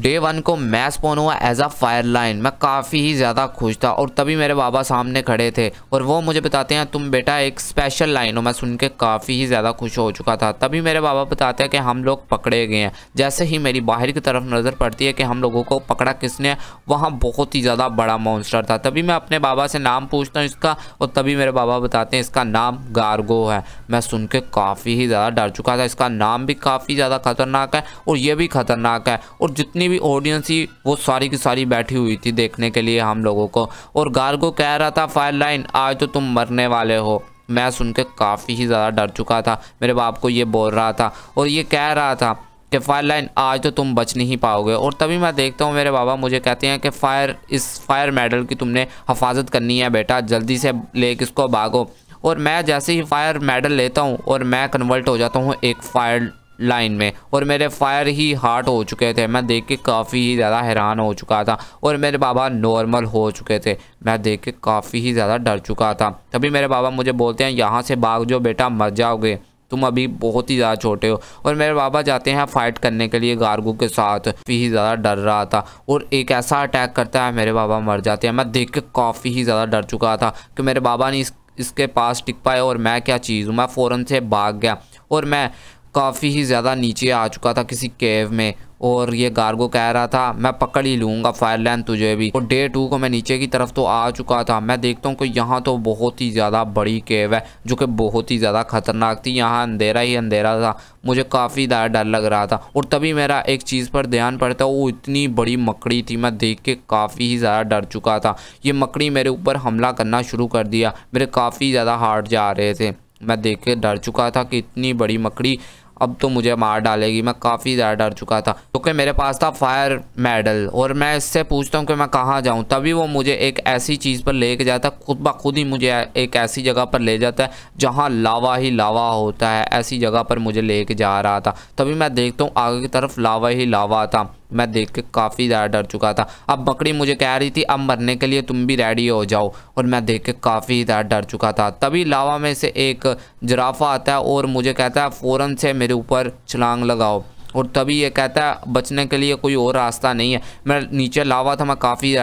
day one को मैं spawn हुआ एज अ फायर लाइन मैं काफ़ी ही ज़्यादा खुश था और तभी मेरे बाबा सामने खड़े थे और वो मुझे बताते हैं तुम बेटा एक स्पेशल लाइन हो मैं सुन के काफ़ी ही ज़्यादा खुश हो चुका था तभी मेरे बाबा बताते हैं कि हम लोग पकड़े गए हैं जैसे ही मेरी बाहर की तरफ नज़र पड़ती है कि हम लोगों को पकड़ा किसने वहाँ बहुत ही ज़्यादा बड़ा मॉन्स्टर था तभी मैं अपने बाबा से नाम पूछता हूँ इसका और तभी मेरे बाबा बताते हैं इसका नाम गार्गो है मैं सुन के काफ़ी ही ज़्यादा डर चुका था इसका नाम भी काफ़ी ज़्यादा खतरनाक है और ये भी खतरनाक है और जितनी जितनी भी ऑडियंस थी वो सारी की सारी बैठी हुई थी देखने के लिए हम लोगों को और गार्गो कह रहा था फायर लाइन आज तो तुम मरने वाले हो मैं सुन के काफ़ी ही ज़्यादा डर चुका था मेरे बाप को ये बोल रहा था और ये कह रहा था कि फायर लाइन आज तो तुम बच नहीं पाओगे और तभी मैं देखता हूँ मेरे बाबा मुझे कहते हैं कि फ़ायर इस फायर मेडल की तुमने हफाजत करनी है बेटा जल्दी से ले किसको भागो और मैं जैसे ही फायर मेडल लेता हूँ और मैं कन्वर्ट हो जाता हूँ एक फायर लाइन में और मेरे फायर ही हार्ट हो चुके थे मैं देख के काफ़ी ही ज़्यादा हैरान हो चुका था और मेरे बाबा नॉर्मल हो चुके थे मैं देख के काफ़ी ही ज़्यादा डर चुका था तभी मेरे बाबा मुझे बोलते हैं यहाँ से भाग जो बेटा मर जाओगे तुम अभी बहुत ही ज़्यादा छोटे हो और मेरे बाबा जाते हैं फाइट करने के लिए गार्गू के साथ काफ़ी ही ज़्यादा डर रहा था और एक ऐसा अटैक करता है मेरे बाबा मर जाते हैं मैं देख के काफ़ी ही ज़्यादा डर चुका था कि मेरे बाबा ने इस इसके पास टिक पाए और मैं क्या चीज़ हूँ मैं फ़ौरन से भाग गया और मैं काफ़ी ही ज़्यादा नीचे आ चुका था किसी केव में और ये गार्गो कह रहा था मैं पकड़ ही लूँगा फायर लैंड तुझे भी और डे टू को मैं नीचे की तरफ तो आ चुका था मैं देखता हूँ कि यहाँ तो बहुत ही ज़्यादा बड़ी केव है जो कि बहुत ही ज़्यादा ख़तरनाक थी यहाँ अंधेरा ही अंधेरा था मुझे काफ़ी ज़्यादा डर लग रहा था और तभी मेरा एक चीज़ पर ध्यान पड़ता वो इतनी बड़ी मकड़ी थी मैं देख के काफ़ी ही ज़्यादा डर चुका था ये मकड़ी मेरे ऊपर हमला करना शुरू कर दिया मेरे काफ़ी ज़्यादा हार्ट जा रहे थे मैं देख के डर चुका था कि इतनी बड़ी मकड़ी अब तो मुझे मार डालेगी मैं काफ़ी ज़्यादा डर चुका था क्योंकि तो मेरे पास था फायर मेडल और मैं इससे पूछता हूँ कि मैं कहाँ जाऊँ तभी वो मुझे एक ऐसी चीज़ पर ले के जाता खुद ब खुद ही मुझे एक ऐसी जगह पर ले जाता है जहाँ लावा ही लावा होता है ऐसी जगह पर मुझे ले जा रहा था तभी मैं देखता हूँ आगे की तरफ लावा ही लावा था मैं देख के काफ़ी ज़्यादा डर चुका था अब बकरी मुझे कह रही थी अब मरने के लिए तुम भी रेडी हो जाओ और मैं देख के काफ़ी ज़्यादा डर चुका था तभी लावा में से एक जराफा आता है और मुझे कहता है फ़ौरन से मेरे ऊपर छलांग लगाओ और तभी ये कहता है बचने के लिए कोई और रास्ता नहीं है मैं नीचे लावा था मैं काफ़ी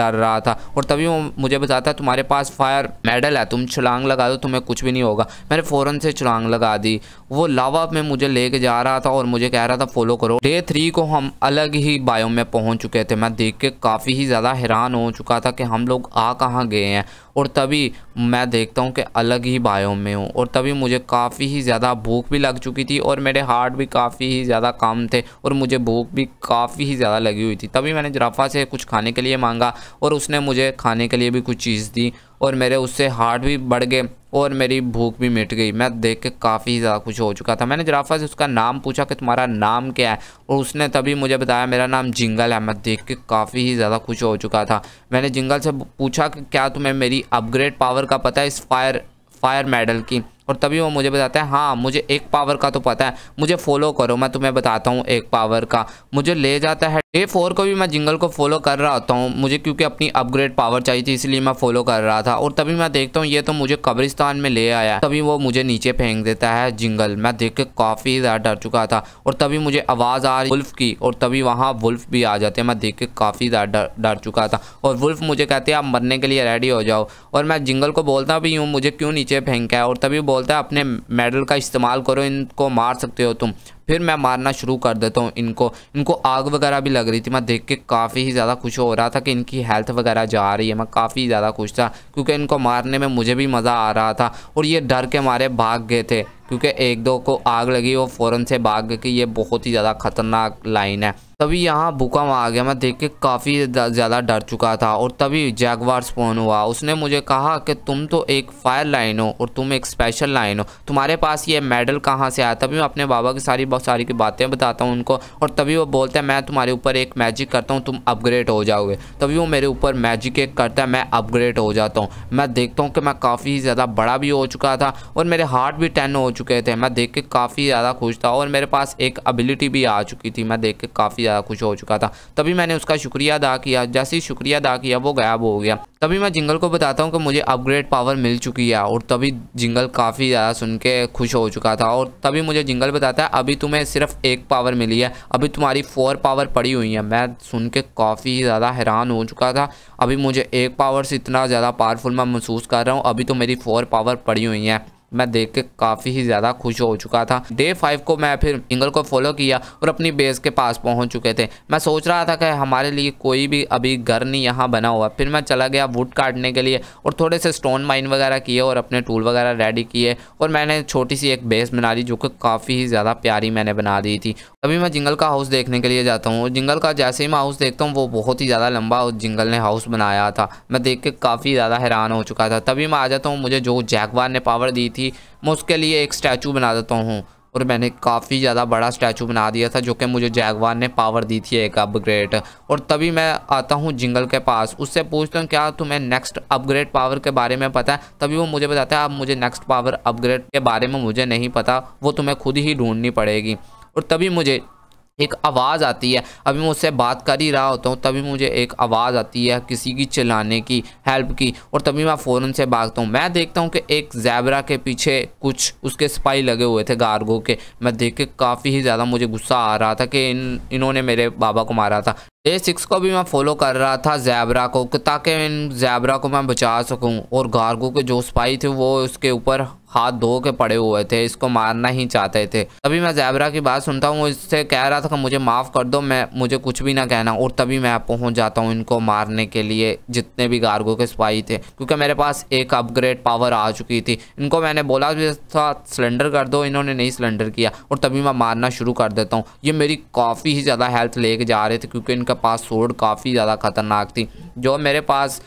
डर रहा था और तभी वो मुझे बताता है तुम्हारे पास फायर मेडल है तुम छलांग लगा दो तुम्हें कुछ भी नहीं होगा मैंने फ़ौरन से छलांग लगा दी वो लावा में मुझे लेके जा रहा था और मुझे कह रहा था फॉलो करो डे थ्री को हम अलग ही बायो में पहुँच चुके थे मैं देख के काफ़ी ही ज़्यादा हैरान हो चुका था कि हम लोग आ कहाँ गए हैं और तभी मैं देखता हूँ कि अलग ही बायोम में हूँ और तभी मुझे काफ़ी ही ज़्यादा भूख भी लग चुकी थी और मेरे हार्ट भी काफ़ी ही ज़्यादा काम थे और मुझे भूख भी काफ़ी ही ज़्यादा लगी हुई थी तभी मैंने जराफा से कुछ खाने के लिए मांगा और उसने मुझे खाने के लिए भी कुछ चीज़ दी और मेरे उससे हार्ट भी बढ़ गए और मेरी भूख भी मिट गई मैं देख के काफ़ी ज़्यादा खुश हो चुका था मैंने जराफा से उसका नाम पूछा कि तुम्हारा नाम क्या है और उसने तभी मुझे बताया मेरा नाम जिंगल है मैं देख के काफ़ी ही ज़्यादा खुश हो चुका था मैंने जिंगल से पूछा कि क्या तुम्हें मेरी अपग्रेड पावर का पता है इस फायर फायर मेडल की और तभी वो मुझे बताता है हाँ मुझे एक पावर का तो पता है मुझे फॉलो करो मैं तुम्हें बताता हूँ एक पावर का मुझे ले जाता है ए फोर को भी मैं जिंगल को फॉलो कर रहा होता हूँ मुझे क्योंकि अपनी अपग्रेड पावर चाहिए थी इसलिए मैं फॉलो कर रहा था और तभी मैं देखता हूँ ये तो मुझे कब्रिस्तान में ले आया तभी वो मुझे नीचे फेंक देता है जिंगल मैं देख के काफ़ी ज़्यादा डर चुका था और तभी मुझे आवाज़ आ रही वुल्फ की और तभी वहाँ वुल्फ भी आ जाते हैं मैं देख के काफ़ी ज़्यादा डर चुका था और वुल्फ मुझे कहते हैं आप मरने के लिए रेडी हो जाओ और मैं जिंगल को बोलता भी हूँ मुझे क्यों नीचे फेंका है और तभी बोलता है अपने मेडल का इस्तेमाल करो इनको मार सकते हो तुम फिर मैं मारना शुरू कर देता हूँ इनको इनको आग वगैरह भी लग रही थी मैं देख के काफ़ी ही ज़्यादा खुश हो रहा था कि इनकी हेल्थ वगैरह जा रही है मैं काफ़ी ज़्यादा खुश था क्योंकि इनको मारने में मुझे भी मज़ा आ रहा था और ये डर के मारे भाग गए थे क्योंकि एक दो को आग लगी वो फ़ौरन से भाग गए कि ये बहुत ही ज़्यादा ख़तरनाक लाइन है तभी यहाँ भूकंप आ गया मैं देख के काफ़ी ज़्यादा डर चुका था और तभी जैगवार स्पोन हुआ उसने मुझे कहा कि तुम तो एक फायर लाइन हो और तुम एक स्पेशल लाइन हो तुम्हारे पास ये मेडल कहाँ से आया तभी मैं अपने बाबा की सारी बहुत सारी की बातें बताता हूँ उनको और तभी वो बोलते हैं मैं तुम्हारे ऊपर एक मैजिक करता हूँ तुम अपग्रेड हो जाओगे तभी वो मेरे ऊपर मैजिक एक करता है मैं अपग्रेड हो जाता हूँ मैं देखता हूँ कि मैं काफ़ी ज़्यादा बड़ा भी हो चुका था और मेरे हार्ट भी टेन हो चुके थे मैं देख के काफ़ी ज़्यादा खुश था और मेरे पास एक अबिलिटी भी आ चुकी थी मैं देख के काफ़ी ज़्यादा खुश हो चुका था तभी मैंने उसका शुक्रिया अदा किया जैसे ही शुक्रिया अदा किया वो गायब हो गया तभी मैं जिंगल को बताता हूँ कि मुझे अपग्रेड पावर मिल चुकी है और तभी जिंगल काफ़ी ज़्यादा सुन के खुश हो चुका था और तभी मुझे जिंगल बताता है अभी तुम्हें सिर्फ एक पावर मिली है अभी तुम्हारी फोर पावर पड़ी हुई है मैं सुन के काफ़ी ज़्यादा हैरान हो चुका था अभी मुझे एक पावर से इतना ज़्यादा पावरफुल मैं महसूस कर रहा हूँ अभी तो मेरी फोर पावर पड़ी हुई है मैं देख के काफ़ी ही ज़्यादा खुश हो चुका था डे फाइव को मैं फिर इंगल को फॉलो किया और अपनी बेस के पास पहुंच चुके थे मैं सोच रहा था कि हमारे लिए कोई भी अभी घर नहीं यहाँ बना हुआ फिर मैं चला गया वुड काटने के लिए और थोड़े से स्टोन माइन वगैरह किए और अपने टूल वगैरह रेडी किए और मैंने छोटी सी एक बेस बना ली जो कि काफ़ी ही ज़्यादा प्यारी मैंने बना दी थी अभी मैं जिंगल का हाउस देखने के लिए जाता हूँ जिंगल का जैसे ही मैं हाउस देखता हूँ वो बहुत ही ज़्यादा लंबा जिंगल ने हाउस बनाया था मैं देख के काफ़ी ज़्यादा हैरान हो चुका था तभी मैं आ जाता हूँ मुझे जो जैकवार ने पावर दी थी थी मैं उसके लिए एक स्टैचू बना देता हूँ और मैंने काफ़ी ज़्यादा बड़ा स्टैचू बना दिया था जो कि मुझे जैगवान ने पावर दी थी एक अपग्रेड और तभी मैं आता हूँ जिंगल के पास उससे पूछता हूँ क्या तुम्हें नेक्स्ट अपग्रेड पावर के बारे में पता है तभी वो मुझे बताता है अब मुझे नेक्स्ट पावर अपग्रेड के बारे में मुझे नहीं पता वो तुम्हें खुद ही ढूंढनी पड़ेगी और तभी मुझे एक आवाज़ आती है अभी मैं उससे बात कर ही रहा होता हूँ तभी मुझे एक आवाज़ आती है किसी की चिल्लाने की हेल्प की और तभी मैं फ़ौर से भागता हूँ मैं देखता हूँ कि एक जैबरा के पीछे कुछ उसके सिपाही लगे हुए थे गार्गो के मैं देख के काफ़ी ही ज़्यादा मुझे गुस्सा आ रहा था कि इन इन्होंने मेरे बाबा को मारा था ए सिक्स को भी मैं फॉलो कर रहा था जैबरा को ताकि इन जैबरा को मैं बचा सकूं और गार्गो के जो स्पाई थे वो उसके ऊपर हाथ धो के पड़े हुए थे इसको मारना ही चाहते थे तभी मैं जैबरा की बात सुनता हूँ इससे कह रहा था कि मुझे माफ़ कर दो मैं मुझे कुछ भी ना कहना और तभी मैं पहुँच जाता हूँ इनको मारने के लिए जितने भी गार्गो के सिपाही थे क्योंकि मेरे पास एक अपग्रेड पावर आ चुकी थी इनको मैंने बोला भी था सिलेंडर कर दो इन्होंने नहीं सिलेंडर किया और तभी मैं मारना शुरू कर देता हूँ ये मेरी काफ़ी ही ज़्यादा हेल्थ लेके जा रहे थे क्योंकि इनके पास सोड काफ़ी ज़्यादा ख़तरनाक थी जो मेरे पास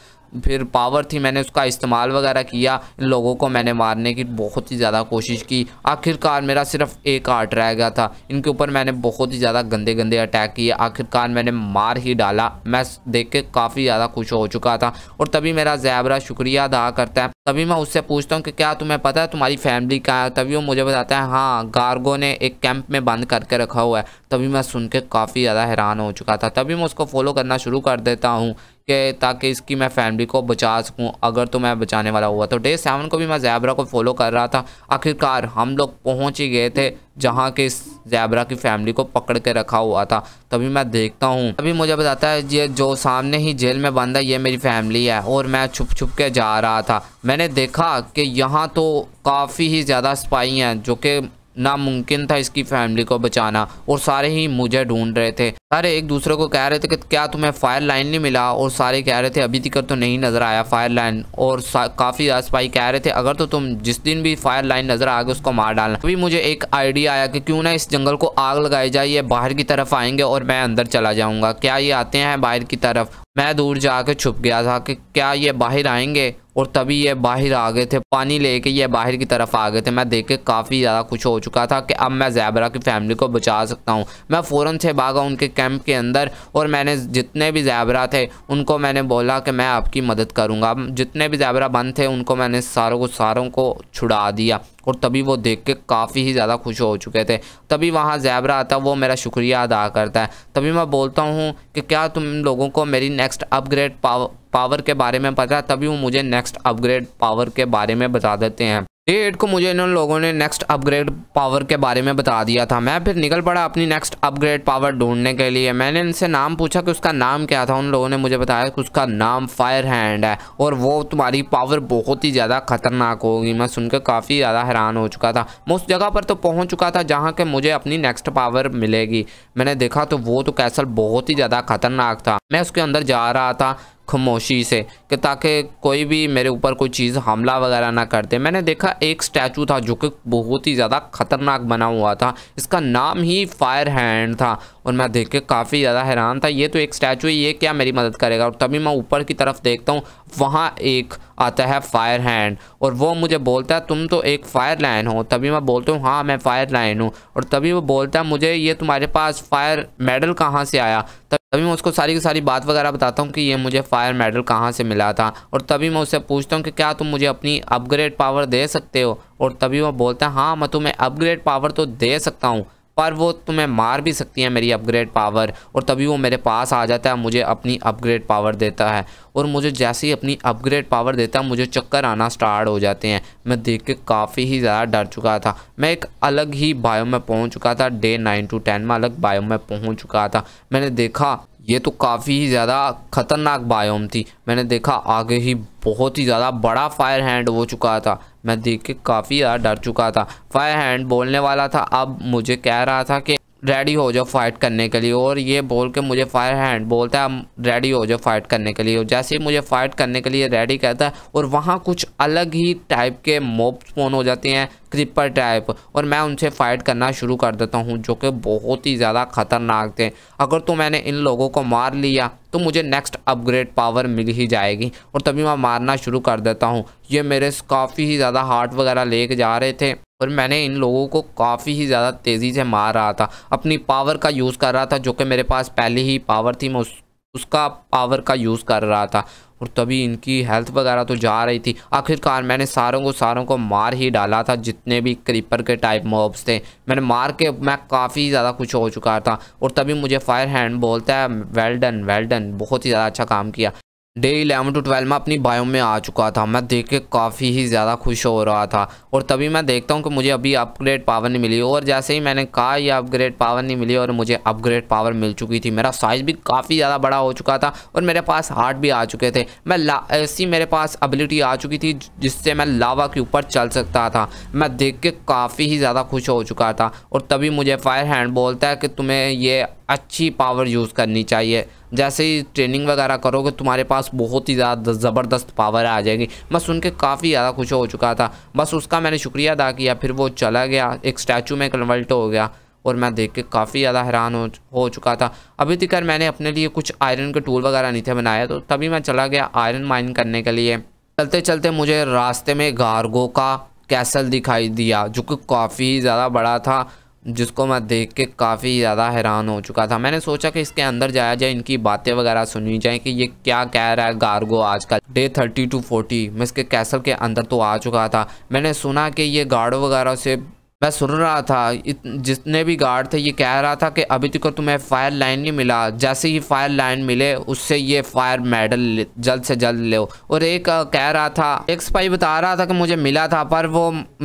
फिर पावर थी मैंने उसका इस्तेमाल वगैरह किया इन लोगों को मैंने मारने की बहुत ही ज़्यादा कोशिश की आखिरकार मेरा सिर्फ एक आर्ट रह गया था इनके ऊपर मैंने बहुत ही ज़्यादा गंदे गंदे अटैक किए आखिरकार मैंने मार ही डाला मैं देख के काफ़ी ज़्यादा खुश हो चुका था और तभी मेरा जैबरा शुक्रिया अदा करता है तभी मैं उससे पूछता हूँ कि क्या तुम्हें पता है तुम्हारी फैमिली क्या है तभी वो मुझे बताता है हाँ गार्गो ने एक कैंप में बंद करके रखा हुआ है तभी मैं सुन के काफ़ी ज़्यादा हैरान हो चुका था तभी मैं उसको फॉलो करना शुरू कर देता हूँ के ताकि इसकी मैं फैमिली को बचा सकूँ अगर तो मैं बचाने वाला हुआ तो डे सेवन को भी मैं जैबरा को फॉलो कर रहा था आखिरकार हम लोग पहुँच ही गए थे जहाँ के इस जैबरा की फैमिली को पकड़ के रखा हुआ था तभी मैं देखता हूँ तभी मुझे बताता है ये जो सामने ही जेल में बंद है ये मेरी फैमिली है और मैं छुप छुप के जा रहा था मैंने देखा कि यहाँ तो काफ़ी ही ज़्यादा स्पाई हैं जो कि नामुमकिन था इसकी फैमिली को बचाना और सारे ही मुझे ढूंढ रहे थे सारे एक दूसरे को कह रहे थे कि क्या तुम्हें फायर लाइन नहीं मिला और सारे कह रहे थे अभी तक तो नहीं नज़र आया फायर लाइन और काफ़ी आसपाई कह रहे थे अगर तो तुम जिस दिन भी फायर लाइन नज़र आ गए उसको मार डालना अभी मुझे एक आइडिया आया कि क्यों ना इस जंगल को आग लगाई जाए ये बाहर की तरफ आएंगे और मैं अंदर चला जाऊँगा क्या ये आते हैं बाहर की तरफ मैं दूर जाके छुप गया था कि क्या ये बाहर आएंगे और तभी ये बाहर आ गए थे पानी लेके ये बाहर की तरफ आ गए थे मैं देख के काफ़ी ज़्यादा खुश हो चुका था कि अब मैं जैबरा की फैमिली को बचा सकता हूँ मैं फ़ौरन से भागा उनके कैंप के अंदर और मैंने जितने भी जैबरा थे उनको मैंने बोला कि मैं आपकी मदद करूँगा जितने भी जैबरा बंद थे उनको मैंने सारों को सारों को छुड़ा दिया और तभी वो देख के काफ़ी ही ज़्यादा खुश हो चुके थे तभी वहाँ जैबरा आता वो मेरा शुक्रिया अदा करता है तभी मैं बोलता हूँ कि क्या तुम लोगों को मेरी नेक्स्ट अपग्रेड पावर पावर के बारे में पता है तभी वो मुझे नेक्स्ट अपग्रेड पावर के बारे में बता देते हैं डे एट को मुझे इन लोगों ने नेक्स्ट अपग्रेड पावर के बारे में बता दिया था मैं फिर निकल पड़ा अपनी नेक्स्ट अपग्रेड पावर ढूंढने के लिए मैंने इनसे नाम पूछा कि उसका नाम क्या था उन लोगों ने मुझे बताया कि उसका नाम फायर हैंड है और वो तुम्हारी पावर बहुत ही ज़्यादा खतरनाक होगी मैं सुनकर काफ़ी ज़्यादा हैरान हो चुका था मैं उस जगह पर तो पहुँच चुका था जहाँ के मुझे अपनी नेक्स्ट पावर मिलेगी मैंने देखा तो वो तो कैसल बहुत ही ज़्यादा खतरनाक था मैं उसके अंदर जा रहा था खामोशी से कि ताकि कोई भी मेरे ऊपर कोई चीज़ हमला वगैरह ना करते मैंने देखा एक स्टैचू था जो कि बहुत ही ज़्यादा ख़तरनाक बना हुआ था इसका नाम ही फायर हैंड था और मैं देख के काफ़ी ज़्यादा हैरान था ये तो एक स्टैचू है ये क्या मेरी मदद करेगा और तभी मैं ऊपर की तरफ देखता हूँ वहाँ एक आता है फायर हैंड और वो मुझे बोलता है तुम तो एक फायर लाइन हो तभी मैं बोलता हूँ हाँ मैं फायर लाइन हूँ और तभी वो बोलता है मुझे ये तुम्हारे पास फायर मेडल कहाँ से आया तभी मैं उसको सारी की सारी बात वगैरह बताता हूँ कि ये मुझे फायर मेडल कहाँ से मिला था और तभी मैं उससे पूछता हूँ कि क्या तुम मुझे अपनी अपग्रेड पावर दे सकते हो और तभी वो बोलता है हाँ मैं तुम्हें अपग्रेड पावर तो दे सकता हूँ पर वो तुम्हें मार भी सकती है मेरी अपग्रेड पावर और तभी वो मेरे पास आ जाता है मुझे अपनी अपग्रेड पावर देता है और मुझे जैसे ही अपनी अपग्रेड पावर देता है मुझे चक्कर आना स्टार्ट हो जाते हैं मैं देख के काफ़ी ही ज़्यादा डर चुका था मैं एक अलग ही बायो में पहुंच चुका था डे नाइन टू टेन में अलग बायो में पहुँच चुका था मैंने देखा ये तो काफ़ी ही ज़्यादा ख़तरनाक बायोम थी मैंने देखा आगे ही बहुत ही ज़्यादा बड़ा फायर हैंड हो चुका था मैं देख के काफ़ी ज़्यादा डर चुका था फायर हैंड बोलने वाला था अब मुझे कह रहा था कि रेडी हो जाओ फाइट करने के लिए और ये बोल के मुझे फायर हैंड बोलता है रेडी हो जाओ फाइट करने के लिए जैसे ही मुझे फाइट करने के लिए रेडी करता है और वहाँ कुछ अलग ही टाइप के मोब स्पोन हो जाते हैं क्रिपर टाइप और मैं उनसे फ़ाइट करना शुरू कर देता हूँ जो कि बहुत ही ज़्यादा ख़तरनाक थे अगर तो मैंने इन लोगों को मार लिया तो मुझे नेक्स्ट अपग्रेड पावर मिल ही जाएगी और तभी मैं मारना शुरू कर देता हूँ ये मेरे काफ़ी ही ज़्यादा हार्ट वगैरह ले जा रहे थे और मैंने इन लोगों को काफ़ी ही ज़्यादा तेज़ी से मार रहा था अपनी पावर का यूज़ कर रहा था जो कि मेरे पास पहले ही पावर थी मैं उस उसका पावर का यूज़ कर रहा था और तभी इनकी हेल्थ वगैरह तो जा रही थी आखिरकार मैंने सारों को सारों को मार ही डाला था जितने भी क्रीपर के टाइप मॉब्स थे मैंने मार के मैं काफ़ी ज़्यादा कुछ हो चुका था और तभी मुझे फायर हैंड बोलता है वेल डन वेल डन बहुत ही ज़्यादा अच्छा काम किया डे इलेवन टू ट्वेल्व में अपनी बायो में आ चुका था मैं देख के काफ़ी ही ज़्यादा खुश हो रहा था और तभी मैं देखता हूँ कि मुझे अभी अपग्रेड पावर नहीं मिली और जैसे ही मैंने कहा ये अपग्रेड पावर नहीं मिली और मुझे अपग्रेड पावर मिल चुकी थी मेरा साइज़ भी काफ़ी ज़्यादा बड़ा हो चुका था और मेरे पास हार्ट भी आ चुके थे मैं ऐसी मेरे पास एबिलिटी आ चुकी थी जिससे मैं लावा के ऊपर चल सकता था मैं देख के काफ़ी ही ज़्यादा खुश हो चुका था और तभी मुझे फायर हैंड बोलता है कि तुम्हें ये अच्छी पावर यूज़ करनी चाहिए जैसे ही ट्रेनिंग वगैरह करोगे तुम्हारे पास बहुत ही ज़्यादा ज़बरदस्त पावर आ जाएगी मैं सुन के काफ़ी ज़्यादा खुश हो चुका था बस उसका मैंने शुक्रिया अदा किया फिर वो चला गया एक स्टैचू में कन्वर्ट हो गया और मैं देख के काफ़ी ज़्यादा हैरान हो हो चुका था अभी तक मैंने अपने लिए कुछ आयरन के टूल वगैरह नहीं थे बनाए तो तभी मैं चला गया आयरन माइन करने के लिए चलते चलते मुझे रास्ते में गार्गो का कैसल दिखाई दिया जो कि काफ़ी ज़्यादा बड़ा था जिसको मैं देख के काफ़ी ज़्यादा हैरान हो चुका था मैंने सोचा कि इसके अंदर जाया जाए इनकी बातें वगैरह सुनी जाए कि ये क्या कह रहा है गार्गो आजकल डे थर्टी टू फोर्टी मैं इसके कैसल के अंदर तो आ चुका था मैंने सुना कि ये गार्डो वगैरह से मैं सुन रहा था जितने भी गार्ड थे ये कह रहा था कि अभी तक तुम्हें फायर लाइन नहीं मिला जैसे ही फायर लाइन मिले उससे ये फायर मेडल जल्द से जल्द ले और एक कह रहा था एक स्पाई बता रहा था कि मुझे मिला था पर वो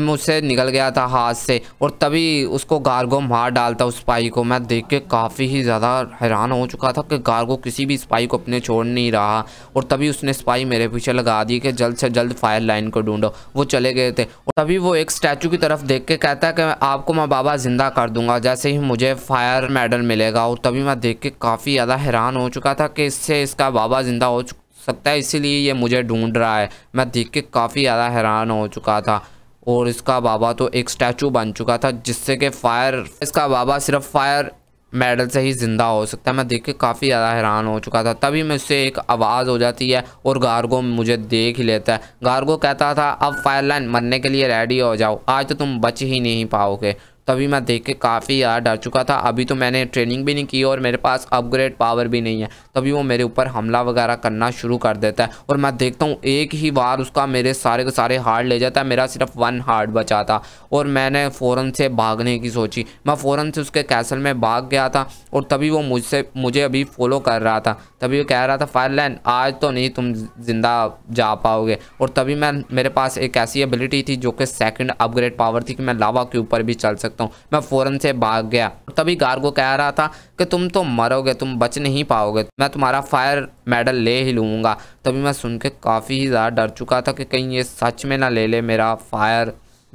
मुझसे निकल गया था हाथ से और तभी उसको गार्गो मार डालता उस स्पाई को मैं देख के काफ़ी ही ज़्यादा हैरान हो चुका था कि गार्गो किसी भी स्पाई को अपने छोड़ नहीं रहा और तभी उसने स्पाई मेरे पीछे लगा दी कि जल्द से जल्द फायर लाइन को ढूंढो वो चले गए थे और तभी वो एक स्टैचू की तरफ देख के कहता था कि आपको मैं बाबा ज़िंदा कर दूंगा जैसे ही मुझे फायर मेडल मिलेगा और तभी मैं देख के काफ़ी ज़्यादा हैरान हो चुका था कि इससे इसका बाबा ज़िंदा हो सकता है इसीलिए ये मुझे ढूंढ रहा है मैं देख के काफ़ी ज़्यादा हैरान हो चुका था और इसका बाबा तो एक स्टैचू बन चुका था जिससे कि फायर इसका बाबा सिर्फ फायर मेडल से ही ज़िंदा हो सकता है मैं देख के काफ़ी ज़्यादा हैरान हो चुका था तभी मैं उससे एक आवाज़ हो जाती है और गार्गो मुझे देख ही लेता है गार्गो कहता था अब फायरलाइन मरने के लिए रेडी हो जाओ आज तो तुम बच ही नहीं पाओगे तभी मैं देख के काफ़ी यार डर चुका था अभी तो मैंने ट्रेनिंग भी नहीं की और मेरे पास अपग्रेड पावर भी नहीं है तभी वो मेरे ऊपर हमला वगैरह करना शुरू कर देता है और मैं देखता हूँ एक ही बार उसका मेरे सारे के सारे हार्ड ले जाता है मेरा सिर्फ वन हार्ड बचा था और मैंने फ़ौरन से भागने की सोची मैं फ़ौरन से उसके कैसल में भाग गया था और तभी वो मुझसे मुझे अभी फॉलो कर रहा था तभी वो कह रहा था फायरलैंड आज तो नहीं तुम ज़िंदा जा पाओगे और तभी मैं मेरे पास एक ऐसी एबिलिटी थी जो कि सेकेंड अपग्रेड पावर थी कि मैं लावा के ऊपर भी चल सकता सकता हूँ मैं फ़ौरन से भाग गया तभी गार्गो कह रहा था कि तुम तो मरोगे तुम बच नहीं पाओगे मैं तुम्हारा फायर मेडल ले ही लूँगा तभी मैं सुन के काफ़ी ही ज़्यादा डर चुका था कि कहीं ये सच में ना ले ले मेरा फायर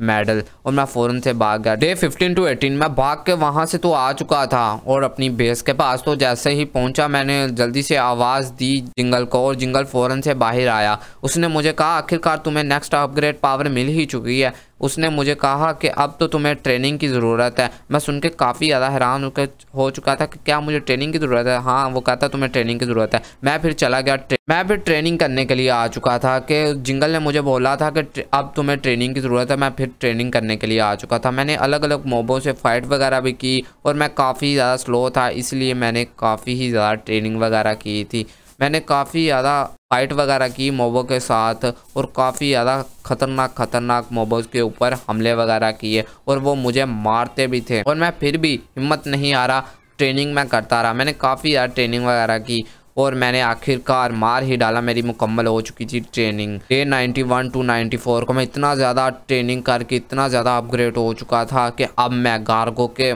मेडल और मैं फ़ौरन से भाग गया डे 15 टू 18 मैं भाग के वहाँ से तो आ चुका था और अपनी बेस के पास तो जैसे ही पहुँचा मैंने जल्दी से आवाज़ दी जिंगल को और जिंगल फ़ौरन से बाहर आया उसने मुझे कहा आखिरकार तुम्हें नेक्स्ट अपग्रेड पावर मिल ही चुकी है उसने मुझे कहा कि अब तो तुम्हें ट्रेनिंग की ज़रूरत है मैं सुन के काफ़ी ज़्यादा हैरान हो चुका था कि क्या मुझे ट्रेनिंग की ज़रूरत है हाँ वो कहता तुम्हें ट्रेनिंग की ज़रूरत है मैं फिर चला गया मैं फिर ट्रेनिंग करने के लिए आ चुका था कि जिंगल ने मुझे बोला था कि अब तुम्हें ट्रेनिंग की ज़रूरत है मैं फिर ट्रेनिंग करने के लिए आ चुका था मैंने अलग अलग मोबों से फ़ाइट वगैरह भी की और मैं काफ़ी ज़्यादा स्लो था इसलिए मैंने काफ़ी ही ज़्यादा ट्रेनिंग वगैरह की थी मैंने काफ़ी ज़्यादा फाइट वगैरह की मोबो के साथ और काफ़ी ज़्यादा खतरनाक खतरनाक मोबोज के ऊपर हमले वगैरह किए और वो मुझे मारते भी थे और मैं फिर भी हिम्मत नहीं आ रहा ट्रेनिंग मैं करता रहा मैंने काफ़ी ज़्यादा ट्रेनिंग वगैरह की और मैंने आखिरकार मार ही डाला मेरी मुकम्मल हो चुकी थी ट्रेनिंग डे 91 टू 94 को मैं इतना ज़्यादा ट्रेनिंग करके इतना ज़्यादा अपग्रेड हो चुका था कि अब मैं गार्गो के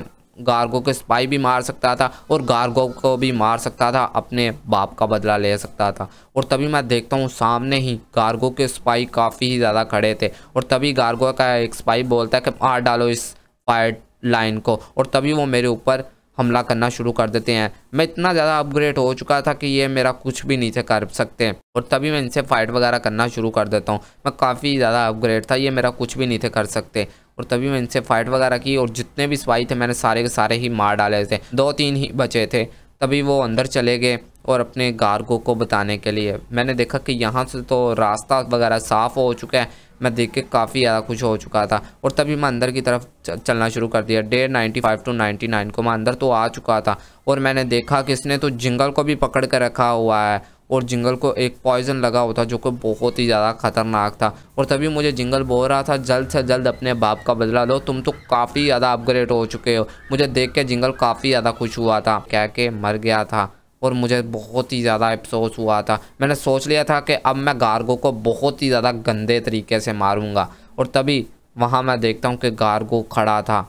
गार्गो को स्पाई भी मार सकता था और गार्गो को भी मार सकता था अपने बाप का बदला ले सकता था और तभी मैं देखता हूँ सामने ही गार्गो के स्पाई काफ़ी ही ज़्यादा खड़े थे और तभी गार्गो का एक स्पाई बोलता है कि मार डालो इस फायर लाइन को और तभी वो मेरे ऊपर हमला करना शुरू कर देते हैं मैं इतना ज़्यादा अपग्रेड हो चुका था कि ये मेरा कुछ भी नहीं थे कर सकते और तभी मैं इनसे फाइट वगैरह करना शुरू कर देता हूँ मैं काफ़ी ज़्यादा अपग्रेड था ये मेरा कुछ भी नहीं थे कर सकते और तभी मैं इनसे फाइट वगैरह की और जितने भी सवाई थे मैंने सारे के सारे ही मार डाले थे दो तीन ही बचे थे तभी वो अंदर चले गए और अपने गार्गो को बताने के लिए मैंने देखा कि यहाँ से तो रास्ता वगैरह साफ़ हो चुका है मैं देख के काफ़ी ज़्यादा खुश हो चुका था और तभी मैं अंदर की तरफ चलना शुरू कर दिया डेढ़ ninety five to ninety nine को मैं अंदर तो आ चुका था और मैंने देखा कि इसने तो जंगल को भी पकड़ कर रखा हुआ है और जिंगल को एक पॉइजन लगा हुआ था जो कि बहुत ही ज़्यादा ख़तरनाक था और तभी मुझे जिंगल बोल रहा था जल्द से जल्द अपने बाप का बदला लो तुम तो काफ़ी ज़्यादा अपग्रेड हो चुके हो मुझे देख के जिंगल काफ़ी ज़्यादा खुश हुआ था कह के मर गया था और मुझे बहुत ही ज़्यादा अफसोस हुआ था मैंने सोच लिया था कि अब मैं गार्गो को बहुत ही ज़्यादा गंदे तरीके से मारूँगा और तभी वहाँ मैं देखता हूँ कि गार्गो खड़ा था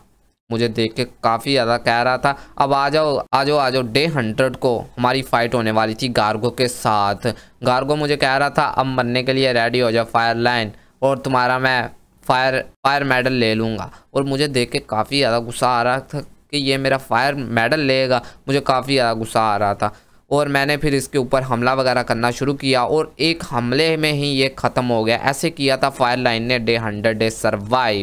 मुझे देख के काफ़ी ज़्यादा कह रहा था अब आ जाओ आ जाओ आ जाओ डे हंड्रेड को हमारी फ़ाइट होने वाली थी गार्गो के साथ गार्गो मुझे कह रहा था अब मरने के लिए रेडी हो जाओ फायर लाइन और तुम्हारा मैं फायर फायर मेडल ले लूँगा और मुझे देख के काफ़ी ज़्यादा गुस्सा आ रहा था कि ये मेरा फायर मेडल लेगा मुझे काफ़ी ज़्यादा गुस्सा आ रहा था और मैंने फिर इसके ऊपर हमला वगैरह करना शुरू किया और एक हमले में ही ये ख़त्म हो गया ऐसे किया था फायर लाइन ने डे हंड्रेड डे सर्वाइव